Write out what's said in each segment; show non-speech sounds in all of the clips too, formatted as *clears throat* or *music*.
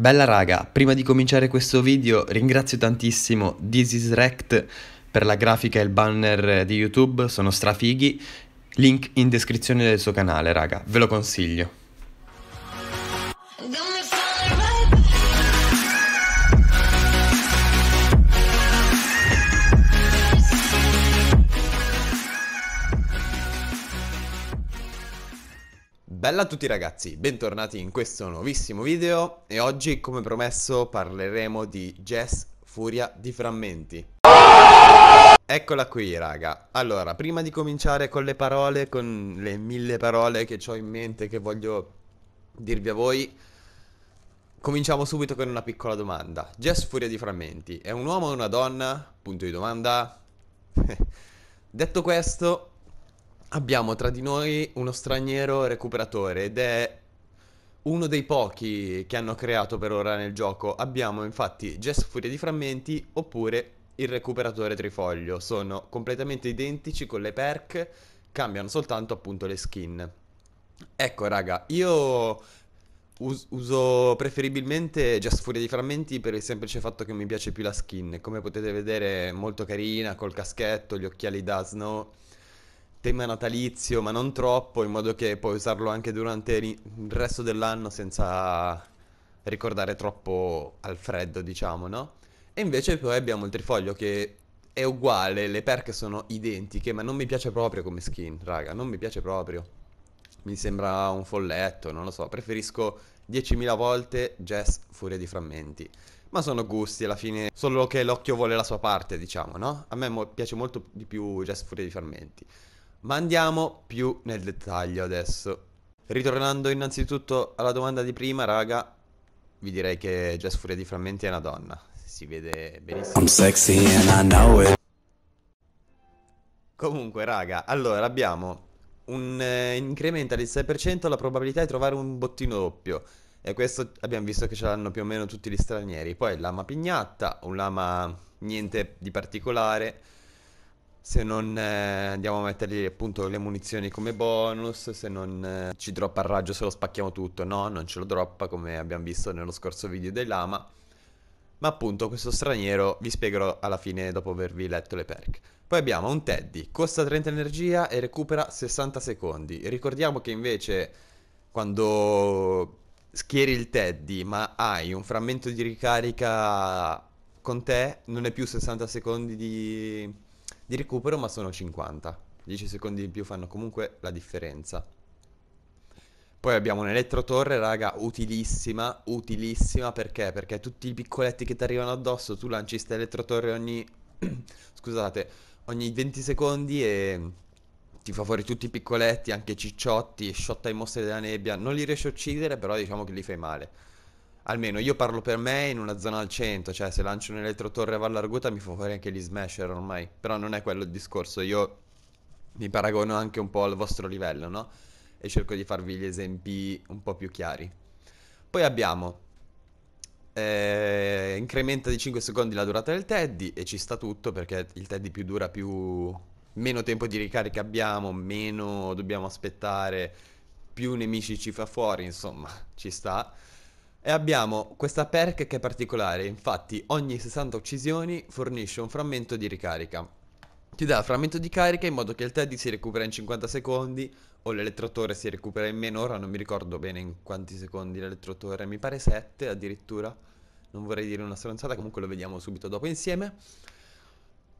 Bella raga, prima di cominciare questo video ringrazio tantissimo This is Rect per la grafica e il banner di YouTube, sono strafighi, link in descrizione del suo canale raga, ve lo consiglio. Bella a tutti ragazzi, bentornati in questo nuovissimo video e oggi come promesso parleremo di Jess Furia di Frammenti Eccola qui raga, allora prima di cominciare con le parole, con le mille parole che ho in mente che voglio dirvi a voi Cominciamo subito con una piccola domanda Jess Furia di Frammenti, è un uomo o una donna? Punto di domanda *laughs* Detto questo, Abbiamo tra di noi uno straniero recuperatore ed è uno dei pochi che hanno creato per ora nel gioco. Abbiamo infatti Jess Furia di Frammenti oppure il recuperatore Trifoglio. Sono completamente identici con le perk, cambiano soltanto appunto le skin. Ecco raga, io uso preferibilmente Jess Furia di Frammenti per il semplice fatto che mi piace più la skin. Come potete vedere molto carina, col caschetto, gli occhiali da snow tema natalizio, ma non troppo, in modo che puoi usarlo anche durante il resto dell'anno senza ricordare troppo al freddo, diciamo, no? E invece poi abbiamo il trifoglio che è uguale, le perche sono identiche, ma non mi piace proprio come skin, raga, non mi piace proprio. Mi sembra un folletto, non lo so, preferisco 10.000 volte Jazz Furia di Frammenti. Ma sono gusti alla fine, solo che l'occhio vuole la sua parte, diciamo, no? A me piace molto di più Jazz Furia di Frammenti. Ma andiamo più nel dettaglio adesso. Ritornando innanzitutto alla domanda di prima, raga, vi direi che Jess Furia di Frammenti è una donna. Si vede benissimo. Comunque, raga, allora abbiamo un eh, incremento del 6% la probabilità di trovare un bottino doppio. E questo abbiamo visto che ce l'hanno più o meno tutti gli stranieri. Poi lama pignatta, un lama niente di particolare se non eh, andiamo a mettergli appunto le munizioni come bonus, se non eh, ci droppa il raggio se lo spacchiamo tutto, no, non ce lo droppa come abbiamo visto nello scorso video dei lama. Ma appunto questo straniero vi spiegherò alla fine dopo avervi letto le perk. Poi abbiamo un Teddy, costa 30 energia e recupera 60 secondi. Ricordiamo che invece quando schieri il Teddy ma hai un frammento di ricarica con te, non è più 60 secondi di di recupero, ma sono 50. 10 secondi in più fanno comunque la differenza. Poi abbiamo un'elettrotorre, raga, utilissima, utilissima perché? Perché tutti i piccoletti che ti arrivano addosso, tu lanci questa elettrotorre ogni... *clears throat* scusate, ogni 20 secondi e ti fa fuori tutti i piccoletti, anche cicciotti, sciotta i mostri della nebbia. Non li riesci a uccidere, però diciamo che li fai male. Almeno io parlo per me in una zona al centro, cioè se lancio un'elettrotorre a Vallarguta mi fa fuori anche gli smasher ormai, però non è quello il discorso, io mi paragono anche un po' al vostro livello, no? E cerco di farvi gli esempi un po' più chiari. Poi abbiamo eh, incrementa di 5 secondi la durata del teddy e ci sta tutto perché il teddy più dura più meno tempo di ricarica abbiamo, meno dobbiamo aspettare, più nemici ci fa fuori, insomma, ci sta. E abbiamo questa perk che è particolare, infatti ogni 60 uccisioni fornisce un frammento di ricarica. Ti dà frammento di carica in modo che il Teddy si recupera in 50 secondi o l'elettrotore si recupera in meno, ora non mi ricordo bene in quanti secondi l'elettrotore, mi pare 7 addirittura, non vorrei dire una stronzata, comunque lo vediamo subito dopo insieme.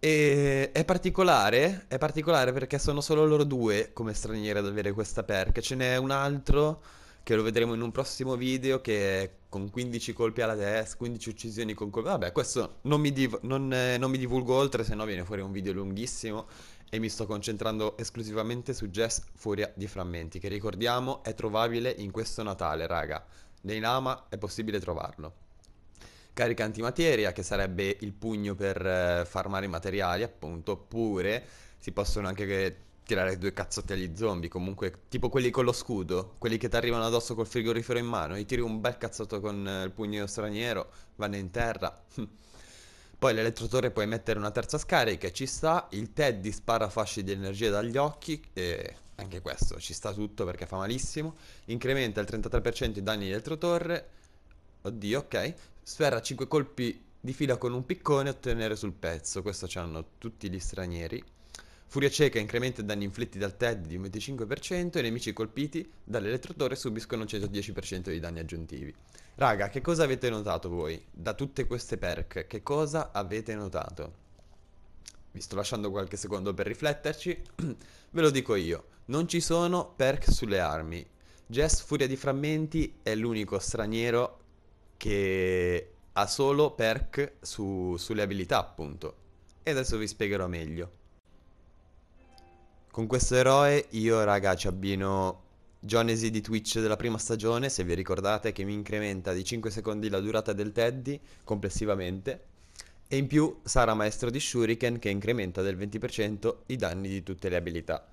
E è particolare, è particolare perché sono solo loro due come stranieri ad avere questa perk, ce n'è un altro che lo vedremo in un prossimo video, che con 15 colpi alla testa, 15 uccisioni con colpi... Vabbè, questo non mi, div non, eh, non mi divulgo oltre, se no viene fuori un video lunghissimo e mi sto concentrando esclusivamente su Jess Furia di Frammenti, che ricordiamo è trovabile in questo Natale, raga. Nei Lama è possibile trovarlo carica antimateria, che sarebbe il pugno per eh, farmare i materiali, appunto, oppure si possono anche tirare due cazzotti agli zombie. Comunque, tipo quelli con lo scudo, quelli che ti arrivano addosso col frigorifero in mano. Gli tiri un bel cazzotto con eh, il pugno straniero, vanno in terra. *laughs* Poi l'elettrotore puoi mettere una terza scarica, ci sta. Il Teddy spara fasci di energia dagli occhi, e anche questo ci sta tutto perché fa malissimo. Incrementa il 33% i danni dell'elettrotore, Oddio, ok. Sferra 5 colpi di fila con un piccone e ottenere sul pezzo. Questo c'hanno tutti gli stranieri. Furia cieca incrementa i danni inflitti dal TED di un 25% e i nemici colpiti dall'elettrotore subiscono 110% di danni aggiuntivi. Raga, che cosa avete notato voi da tutte queste perk? Che cosa avete notato? Vi sto lasciando qualche secondo per rifletterci. *clears throat* Ve lo dico io, non ci sono perk sulle armi. Jess Furia di Frammenti è l'unico straniero che ha solo perk su, sulle abilità, appunto. E adesso vi spiegherò meglio. Con questo eroe io raga ci abbino Jonesi di Twitch della prima stagione, se vi ricordate, che mi incrementa di 5 secondi la durata del Teddy complessivamente. E in più sarà maestro di Shuriken che incrementa del 20% i danni di tutte le abilità.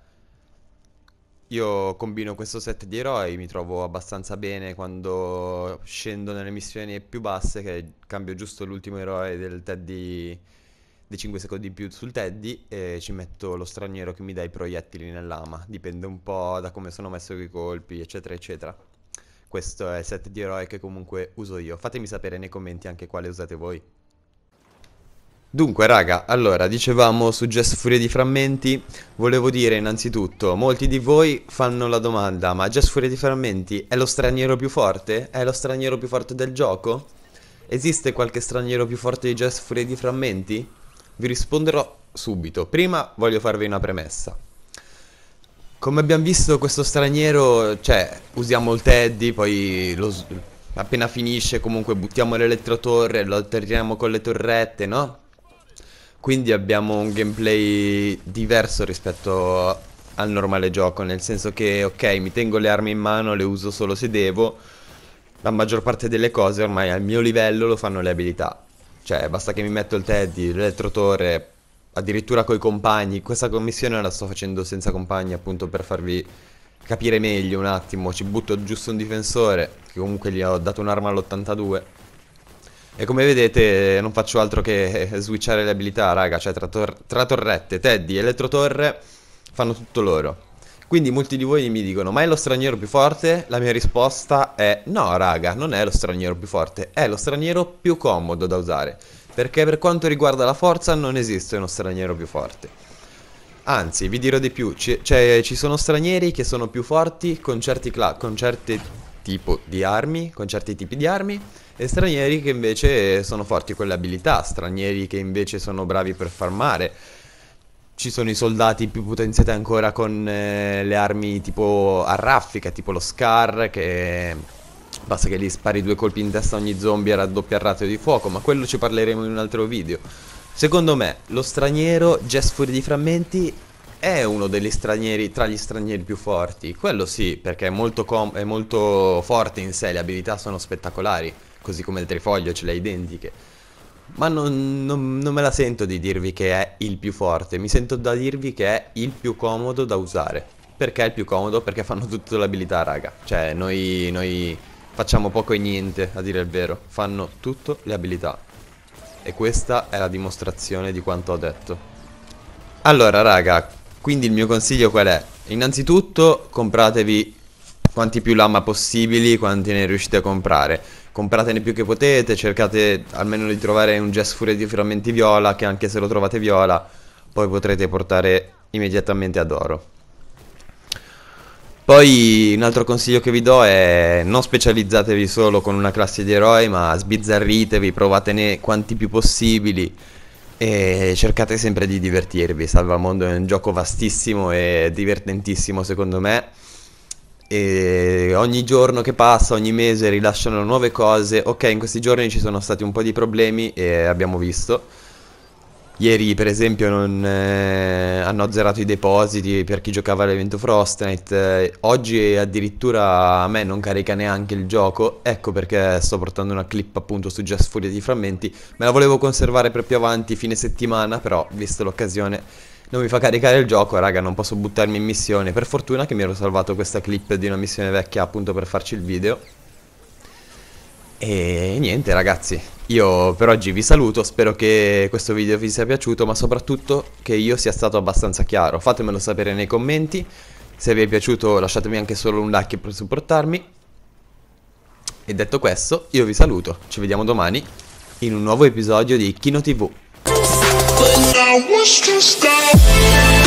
Io combino questo set di eroi, mi trovo abbastanza bene quando scendo nelle missioni più basse, che cambio giusto l'ultimo eroe del Teddy dei 5 secondi in più sul Teddy e ci metto lo straniero che mi dà i proiettili lama. Dipende un po' da come sono messo i colpi, eccetera, eccetera. Questo è il set di eroe che comunque uso io. Fatemi sapere nei commenti anche quale usate voi. Dunque raga, allora dicevamo su Jess Furia di Frammenti, volevo dire innanzitutto, molti di voi fanno la domanda, ma Jess Furia di Frammenti è lo straniero più forte? È lo straniero più forte del gioco? Esiste qualche straniero più forte di Jess Furia di Frammenti? Vi risponderò subito. Prima voglio farvi una premessa. Come abbiamo visto questo straniero, cioè, usiamo il teddy, poi lo, appena finisce comunque buttiamo l'elettrotorre, lo alterniamo con le torrette, no? Quindi abbiamo un gameplay diverso rispetto al normale gioco, nel senso che ok, mi tengo le armi in mano, le uso solo se devo, la maggior parte delle cose ormai al mio livello lo fanno le abilità. Cioè, basta che mi metto il Teddy, l'elettrotore, addirittura coi compagni. Questa commissione la sto facendo senza compagni, appunto, per farvi capire meglio un attimo. Ci butto giusto un difensore, che comunque gli ho dato un'arma all'82. E come vedete non faccio altro che *laughs* switchare le abilità, raga. Cioè, tra, tor tra torrette, Teddy, elettrotorre, fanno tutto loro. Quindi molti di voi mi dicono, ma è lo straniero più forte? La mia risposta è no, raga, non è lo straniero più forte, è lo straniero più comodo da usare. Perché per quanto riguarda la forza non esiste uno straniero più forte. Anzi, vi dirò di più, ci, cioè, ci sono stranieri che sono più forti con certi, con certi tipo di armi, con certi tipi di armi, e stranieri che invece sono forti con le abilità, stranieri che invece sono bravi per farmare, ci sono i soldati più potenziati ancora con eh, le armi tipo a raffica, tipo lo Scar, che basta che gli spari due colpi in testa a ogni zombie e raddoppia il ratio di fuoco, ma quello ci parleremo in un altro video. Secondo me, lo straniero, Jess Fury di Frammenti, è uno degli stranieri, tra gli stranieri più forti. Quello sì, perché è molto, è molto forte in sé, le abilità sono spettacolari, così come il trifoglio, ce le ha identiche ma non, non, non me la sento di dirvi che è il più forte, mi sento da dirvi che è il più comodo da usare. Perché è il più comodo? Perché fanno tutta l'abilità, raga. Cioè, noi, noi facciamo poco e niente, a dire il vero. Fanno tutto le abilità. E questa è la dimostrazione di quanto ho detto. Allora, raga, quindi il mio consiglio qual è? Innanzitutto compratevi quanti più lama possibili, quanti ne riuscite a comprare compratene più che potete, cercate almeno di trovare un Jazz Fury di frammenti viola, che anche se lo trovate viola, poi potrete portare immediatamente ad oro. Poi un altro consiglio che vi do è non specializzatevi solo con una classe di eroi, ma sbizzarritevi, provatene quanti più possibili e cercate sempre di divertirvi. Salvamondo è un gioco vastissimo e divertentissimo secondo me e ogni giorno che passa, ogni mese rilasciano nuove cose. Ok, in questi giorni ci sono stati un po' di problemi e abbiamo visto. Ieri per esempio non, eh, hanno azzerato i depositi per chi giocava all'evento Frostnite, oggi addirittura a me non carica neanche il gioco, ecco perché sto portando una clip appunto su Just Furia di Frammenti, me la volevo conservare per più avanti fine settimana però, visto l'occasione, non mi fa caricare il gioco, raga, non posso buttarmi in missione. Per fortuna che mi ero salvato questa clip di una missione vecchia appunto per farci il video. E niente ragazzi, io per oggi vi saluto, spero che questo video vi sia piaciuto, ma soprattutto che io sia stato abbastanza chiaro. Fatemelo sapere nei commenti, se vi è piaciuto lasciatemi anche solo un like per supportarmi. E detto questo, io vi saluto, ci vediamo domani in un nuovo episodio di Kino TV. but I was stressed out.